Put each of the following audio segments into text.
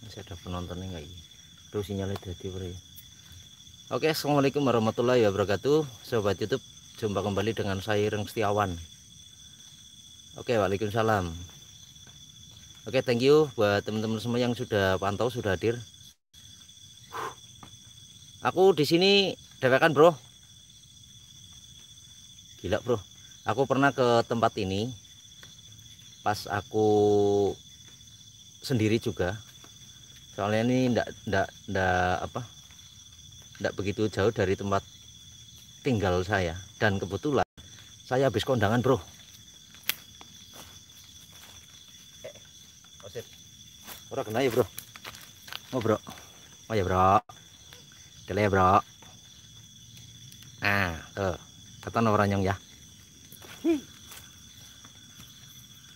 masih ada penontonnya nggak ini tuh sinyalnya jadi beri. Ya? Oke Assalamualaikum warahmatullahi wabarakatuh Sobat Youtube Jumpa kembali dengan saya Ireng Setiawan Oke Waalaikumsalam Oke thank you Buat teman-teman semua yang sudah pantau Sudah hadir Aku di sini dewekan bro Gila bro aku pernah ke tempat ini pas aku sendiri juga soalnya ini ndak ndak ndak apa ndak begitu jauh dari tempat tinggal saya dan kebetulan saya habis kondangan bro eh, orang kena ya bro oh bro oh ya bro delay ya bro nah tuh eh, kata orang yang ya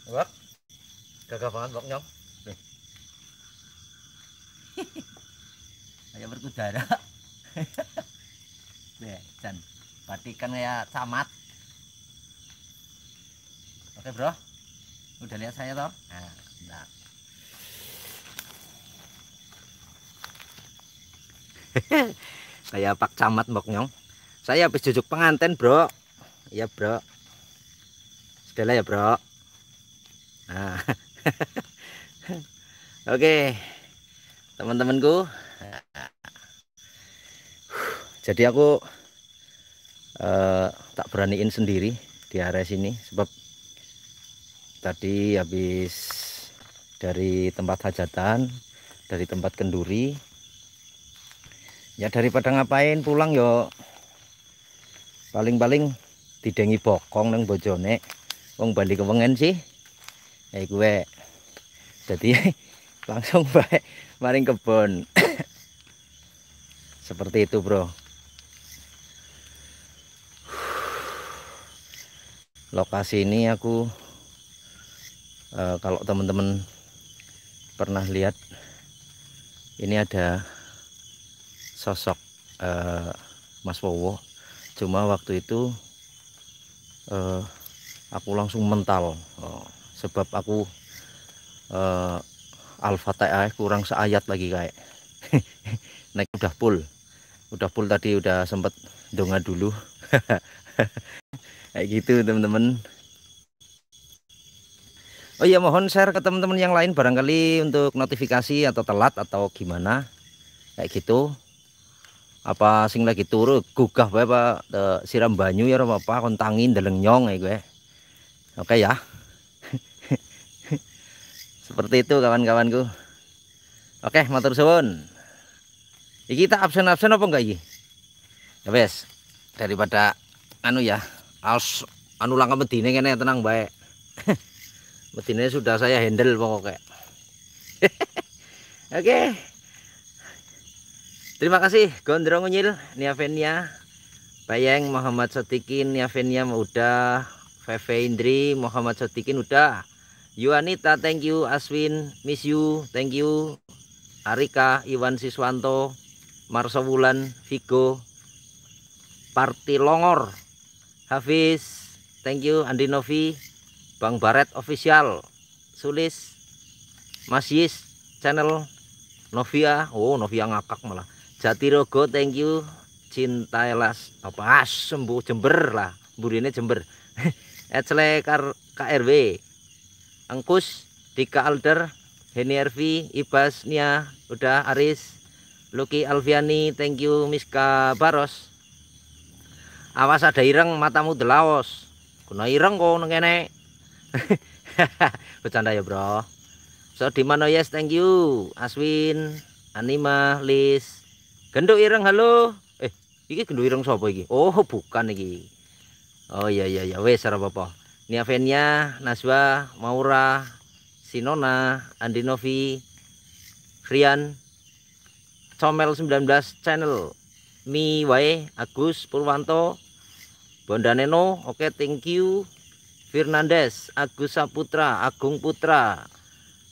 Bak. Gagapangan bak nyong. Kayak berkudara. Dan Batikan kayak camat. Oke, Bro. Udah lihat saya toh? Nah, bentar. kayak Pak Camat Mbok Nyong. Saya habis jujuk penganten, Bro. Iya, Bro. Stella ya bro nah oke teman-temanku nah. jadi aku eh, tak beraniin sendiri di area sini sebab tadi habis dari tempat hajatan dari tempat kenduri ya daripada ngapain pulang yuk. paling-paling didengi bokong dan bojone wong Bali kewengen sih ya gue jadi langsung baik maring kebun, seperti itu bro lokasi ini aku eh, kalau teman-teman pernah lihat ini ada sosok eh, Mas Wowo cuma waktu itu uh, aku langsung mental oh, sebab aku uh, eh, alfa fatihah kurang seayat lagi kayak naik udah full udah full tadi udah sempet donga dulu kayak gitu teman-teman Oh iya mohon share ke teman-teman yang lain barangkali untuk notifikasi atau telat atau gimana kayak gitu apa sing lagi turu gugah bapak eh, siram banyu ya apa-apa kon nyong ya gue oke ya seperti itu kawan-kawanku oke okay, matur suwun iki kita absen-absen apa enggak iki ya wes daripada anu ya aus anu langkah medine kene tenang baik medine sudah saya handle pokoknya oke Terima kasih Gondrong Unyil, Niavenia, Bayeng Muhammad Sadikin, Niavenia Mauda, Feve Indri Muhammad Sodikin udah Yuanita thank you Aswin miss you thank you Arika Iwan Siswanto Marso Wulan Vigo Parti Longor Hafiz thank you Andi Novi Bang Baret official Sulis Mas Yis channel Novia oh Novia ngakak malah Jatirogo thank you cinta elas apa ah, sembuh jember lah burine jember Ecle KRW Angkus Dika Alder Heni Ervi Ibas Nia Udah Aris Lucky Alviani Thank you Miska Baros Awas ada ireng matamu delawos Kuna ireng kok nengene Bercanda ya bro So dimana yes thank you Aswin Anima Liz Genduk ireng halo Eh ini genduk ireng siapa ini Oh bukan ini oh iya iya iya wes sarap apa Nia Venya, Naswa Maura Sinona Andinovi Rian Comel 19 channel Mi Wae Agus Purwanto Bondaneno oke okay, thank you Fernandes Agus Saputra Agung Putra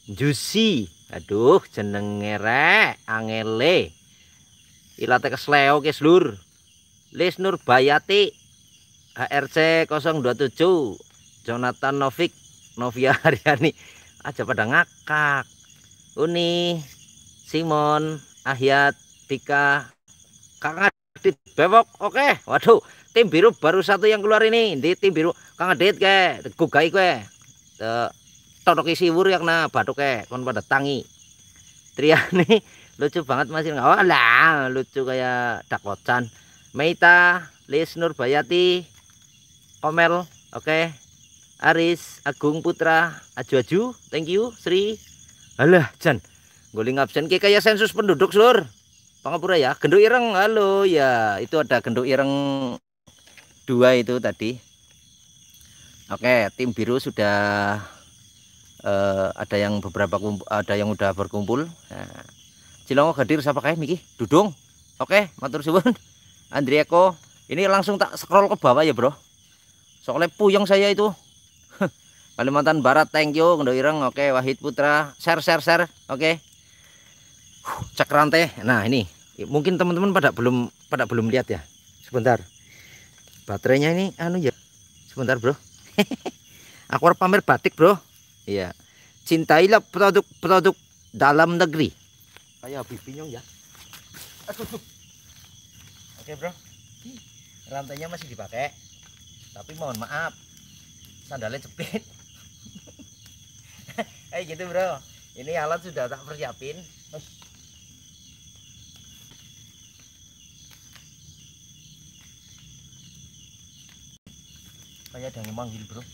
Jusi aduh jenengere, rek angele ilate kesleo ke slur Lisnur Bayati HRC 027 Jonathan Novik Novia Haryani aja pada ngakak Uni Simon Ahyat Tika Kang Adit bewok oke waduh tim biru baru satu yang keluar ini di tim biru Kang Adit ke gugai ke isi wur yang na batuk ke kon pada tangi Triani lucu banget masih nggak oh, lah lucu kayak dakotan, Meita Lis Bayati. Komel, oke okay. Aris Agung Putra aju-aju thank you Sri alah Jan guling absen kayak kaya sensus penduduk Lur. Pangapura ya genduk ireng halo ya itu ada genduk ireng dua itu tadi oke okay, tim biru sudah uh, ada yang beberapa ada yang udah berkumpul nah. Cilongo hadir siapa kayak Miki Dudung oke okay, matur suwun Andrieko ini langsung tak scroll ke bawah ya bro soalnya puyeng saya itu Kalimantan Barat thank you Kendo Ireng oke okay. Wahid Putra share share share oke okay. cek rantai nah ini mungkin teman-teman pada belum pada belum lihat ya sebentar baterainya ini anu ya sebentar bro aku harus pamer batik bro iya cintailah produk-produk dalam negeri kayak bibinya ya oke okay, bro rantainya masih dipakai tapi mohon maaf sandalnya jepit eh gitu bro ini alat sudah tak persiapin kayak ada yang manggil bro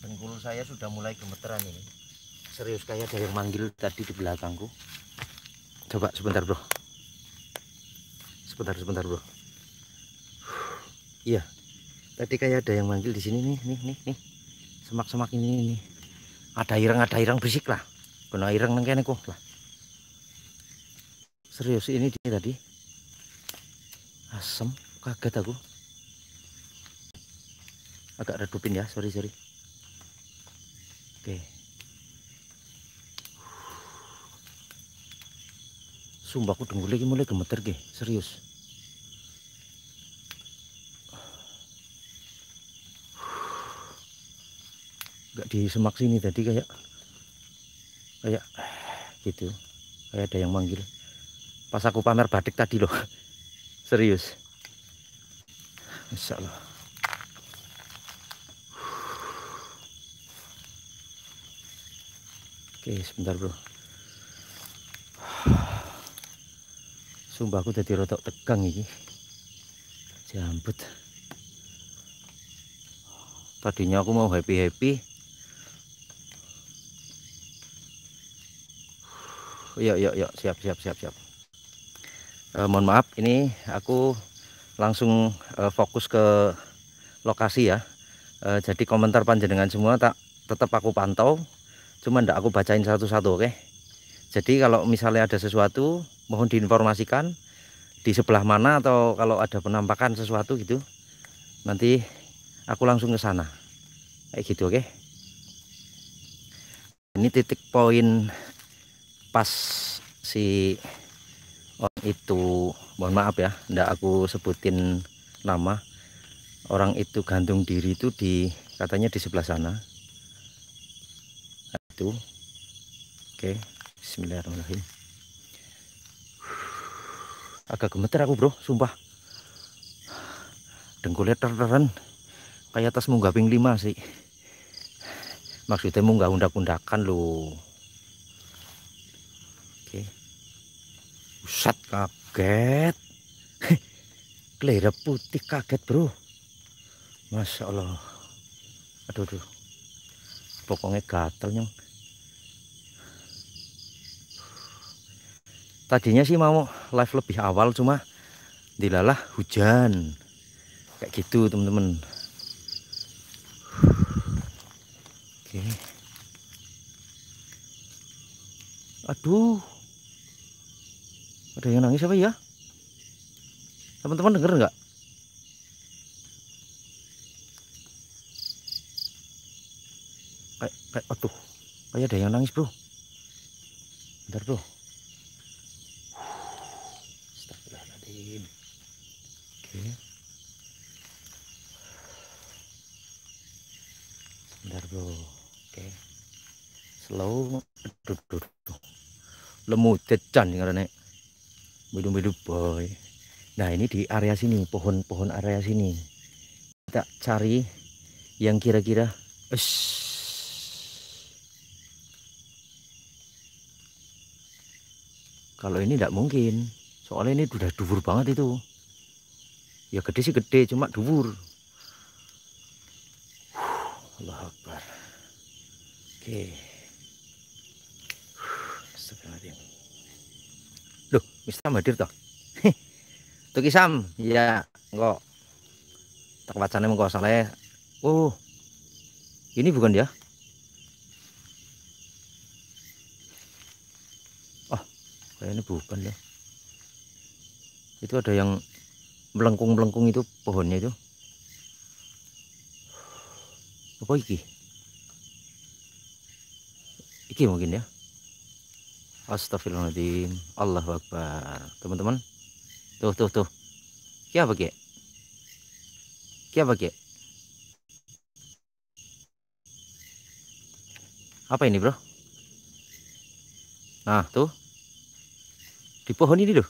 Tenggul saya sudah mulai gemeteran ini serius kayak ada yang manggil tadi di belakangku coba sebentar bro sebentar sebentar bro iya tadi kayak ada yang manggil di sini nih nih nih nih semak-semak ini nih ada irang, ada irang, berisik lah kena irang nang kene lah serius ini dia tadi asem kaget aku agak redupin ya sorry sorry oke okay. sumpah aku dengkul lagi mulai gemeter ke serius Gak di semak sini tadi kayak kayak gitu kayak ada yang manggil pas aku pamer batik tadi loh serius Insya Allah Oke, sebentar bro. Sumpah aku jadi rotok tegang ini. Jambut. Tadinya aku mau happy-happy. Uh, yuk, yuk, yuk. Siap, siap, siap, siap. Eh, mohon maaf, ini aku langsung eh, fokus ke lokasi ya. Eh, jadi komentar panjenengan semua tak tetap aku pantau. Cuma ndak aku bacain satu-satu, oke? Okay? Jadi kalau misalnya ada sesuatu mohon diinformasikan di sebelah mana atau kalau ada penampakan sesuatu gitu nanti aku langsung ke sana kayak gitu oke okay? ini titik poin pas si orang itu mohon maaf ya ndak aku sebutin nama orang itu gantung diri itu di katanya di sebelah sana itu oke okay. bismillahirrahmanirrahim agak gemeter aku bro sumpah dengkulnya terteren kayak atas munggah ping 5 sih maksudnya munggah undak-undakan loh oke usat kaget kelera putih kaget bro Masya Allah aduh aduh pokoknya gatel nyong tadinya sih mau live lebih awal cuma dilalah hujan kayak gitu teman-teman oke aduh ada yang nangis apa ya teman-teman denger nggak kayak kayak aduh kayak ada yang nangis bro bentar bro slow duduk duduk aduh. lemu cecan karena bidu-bidu boy nah ini di area sini pohon-pohon area sini kita cari yang kira-kira es kalau ini tidak mungkin soalnya ini sudah dubur banget itu ya gede sih gede cuma dubur Allah Akbar oke okay. Astagfirullahaladzim. Loh, bisa hadir toh. Tuh Kisam, ya, enggak. Tak wacana mengko salah. Oh. Ini bukan ya? Oh, kayaknya bukan ya. Itu ada yang melengkung-melengkung itu pohonnya itu. Apa iki? Iki mungkin ya. Astaghfirullahaladzim, Allah Akbar teman-teman tuh tuh tuh kia apa kia kek? apa ini bro nah tuh di pohon ini loh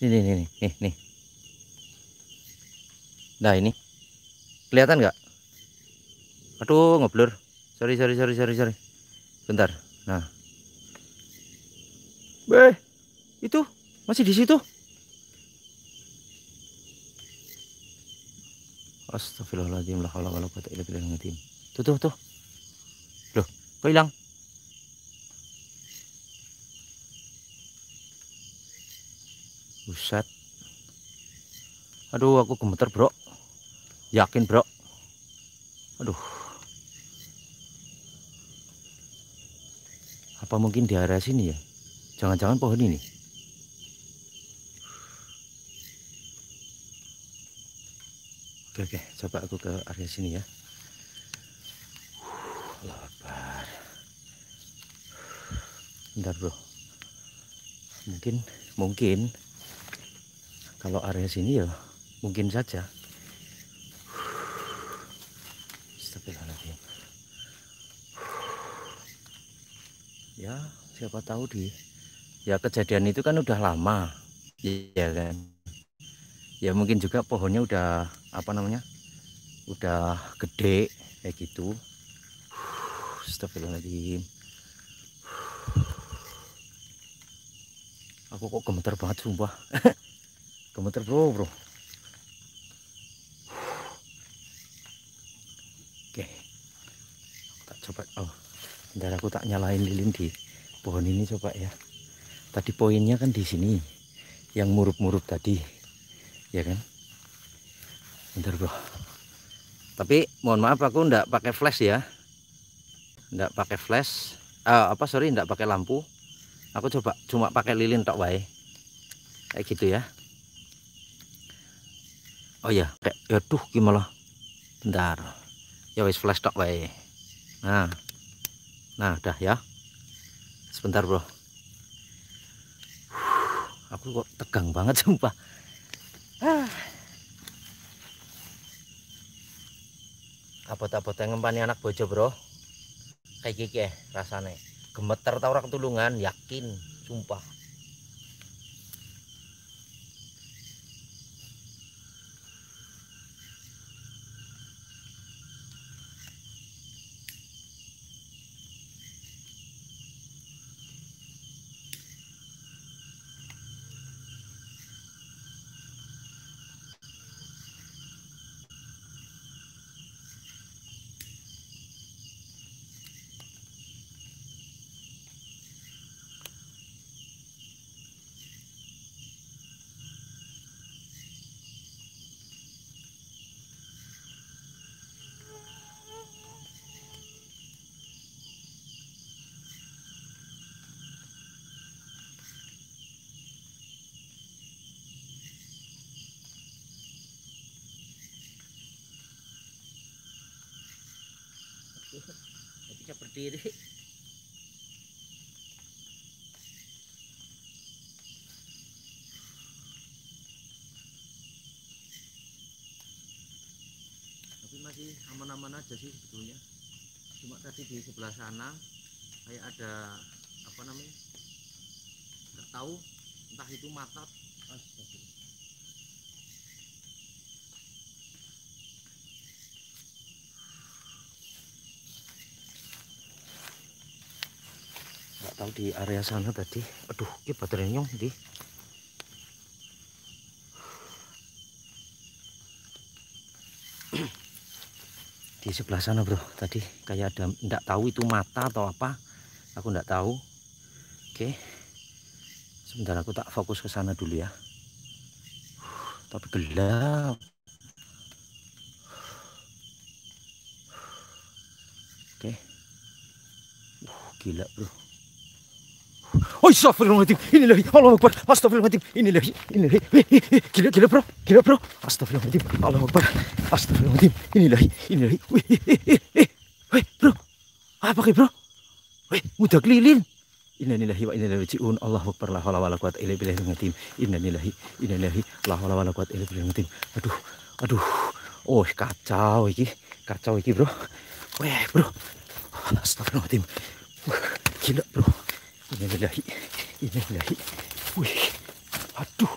nih nih nih nih nih nah ini kelihatan gak? aduh ngeblur sorry sorry sorry sorry sorry bentar nah Beh, itu masih di situ. Astagfirullahaladzim lah kalau kalau kata illa bilang ngerti. Tuh tuh tuh. Loh, kok hilang? Buset. Aduh, aku gemeter, Bro. Yakin, Bro. Aduh. Apa mungkin di area sini ya? Jangan-jangan pohon ini. Oke, oke. Coba aku ke area sini ya. Lebar. Bentar bro. Mungkin, mungkin. Kalau area sini ya mungkin saja. Ya, siapa tahu di ya kejadian itu kan udah lama ya kan ya mungkin juga pohonnya udah apa namanya udah gede kayak gitu stop lagi. aku kok gemeter banget sumpah gemeter bro bro oke tak coba oh bentar aku tak nyalain lilin di pohon ini coba ya tadi poinnya kan di sini yang murup-murup tadi ya kan bentar bro tapi mohon maaf aku ndak pakai flash ya ndak pakai flash uh, apa sorry ndak pakai lampu aku coba cuma pakai lilin tok wae kayak gitu ya oh ya kayak aduh gimana bentar ya wis flash tok wae nah nah udah ya sebentar bro aku kok tegang banget sumpah Apa ah. abot-abot yang ngempani anak bojo bro kayak gini eh, rasanya gemeter tau orang tulungan yakin sumpah sendiri tapi masih aman-aman aja sih sebetulnya cuma tadi di sebelah sana kayak ada apa namanya nggak tahu entah itu mata astagfirullah kalau di area sana tadi aduh ini baterainya di di sebelah sana bro tadi kayak ada enggak tahu itu mata atau apa aku enggak tahu oke sebentar aku tak fokus ke sana dulu ya tapi gelap oke uh, gila bro Oh, astagfirullahaladzim. Inilah. Allah Akbar. Astagfirullahaladzim. Inilah. Inilah. Gila, gila bro. Gila bro. Astagfirullahaladzim. Allah Akbar. Astagfirullahaladzim. Inilah. Inilah. Wih, bro. Apa ke bro? Wih, udah kelilin. Innalillahi wa inna ilaihi raji'un. Allahu akbar la haula wala quwata illa billahil azim. Innalillahi inna ilaihi la haula wala quwata illa billahil azim. Aduh, aduh. Oh, kacau iki. Kacau iki, Bro. Weh, Bro. Astagfirullahalazim. Gila, Bro. Ini bilahi. Ini bilahi. Wih. Aduh.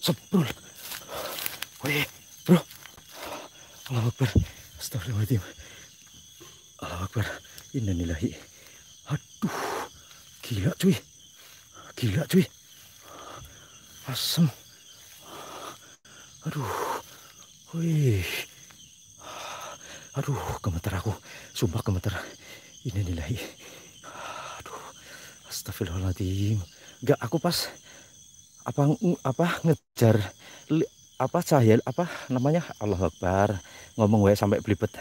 sebel, Wih. Bro. Allah Akbar. Astagfirullahaladzim. Allah Akbar. Innanilahi. Aduh. Gila cuy. Gila cuy. Asem. Aduh. Wih. Aduh, gemeter aku. Sumpah gemeter. Innanilahi. Astagfirullahaladzim. Enggak, aku pas apa apa ngejar apa cahaya apa namanya Allah Akbar ngomong gue sampai belibet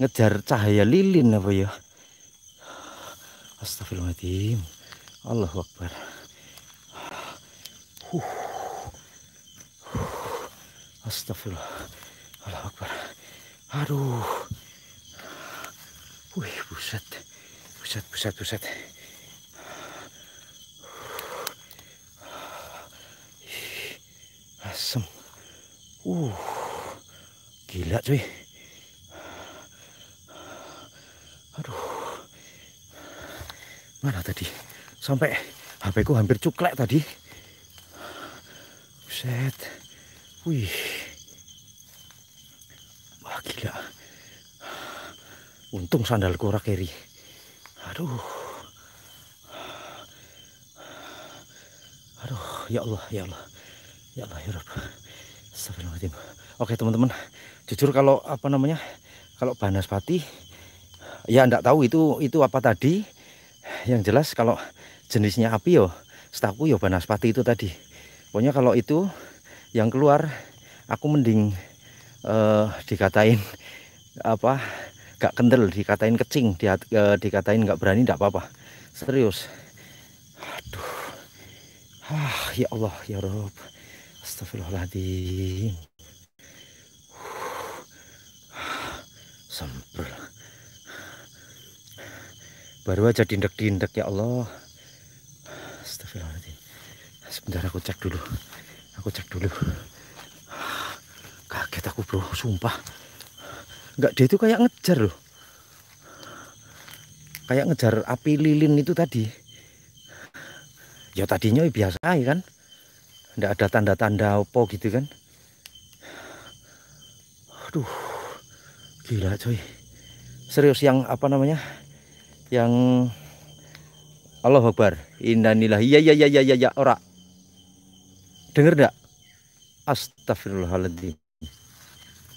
ngejar cahaya lilin apa ya Astagfirullahaladzim Allah Akbar huh. huh. Astagfirullah Allah Akbar aduh wih buset buset buset buset Gila cuy. Aduh. Mana tadi? Sampai HP ku hampir cuklek tadi. set Wih. Wah gila. Untung sandal kura keri. Aduh. Aduh, ya Allah, ya Allah. Ya Allah, ya Rabb. Astagfirullahaladzim. Oke teman-teman, jujur kalau apa namanya, kalau banaspati, ya enggak tahu itu itu apa tadi. Yang jelas kalau jenisnya api yo, setahu yo banaspati itu tadi. Pokoknya kalau itu yang keluar, aku mending eh, dikatain apa gak kendel dikatain kecing di, eh, dikatain gak berani gak apa-apa serius aduh ah ya Allah ya Rob astagfirullahaladzim Sempur. Baru aja dindek dindek ya Allah. Astagfirullahaladzim. Sebentar aku cek dulu. Aku cek dulu. Kaget aku bro, sumpah. Enggak, dia itu kayak ngejar loh. Kayak ngejar api lilin itu tadi. Ya tadinya ya biasa ya kan. Enggak ada tanda-tanda opo gitu kan. Aduh gila coy serius yang apa namanya yang Allah Akbar indanilah iya iya iya iya ya, ya ora denger dak astagfirullahaladzim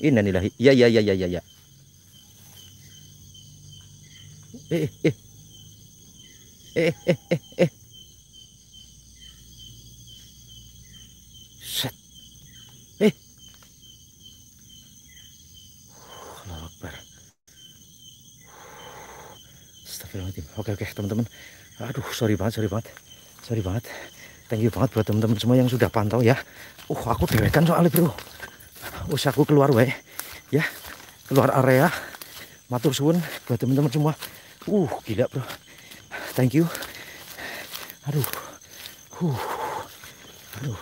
indanilah iya iya iya iya iya ya. eh eh eh eh eh eh eh Astagfirullahaladzim. Oke oke teman-teman. Aduh sorry banget sorry banget. Sorry banget. Thank you banget buat teman-teman semua yang sudah pantau ya. Uh aku dewekan soalnya bro. Usahaku keluar wae. Ya. Keluar area. Matur suwun buat teman-teman semua. Uh gila bro. Thank you. Aduh. Uh. Aduh.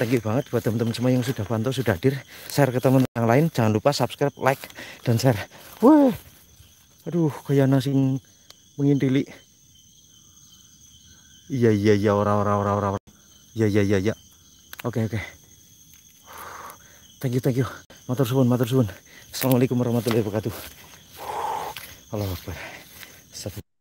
Thank you banget buat teman-teman semua yang sudah pantau, sudah hadir. Share ke teman teman yang lain. Jangan lupa subscribe, like, dan share. Wuh. Aduh, kayak nasi mengintili iya iya iya ora ora ora ora iya iya iya iya oke okay, oke okay. thank you thank you matur suwun matur suwun assalamualaikum warahmatullahi wabarakatuh Allah Akbar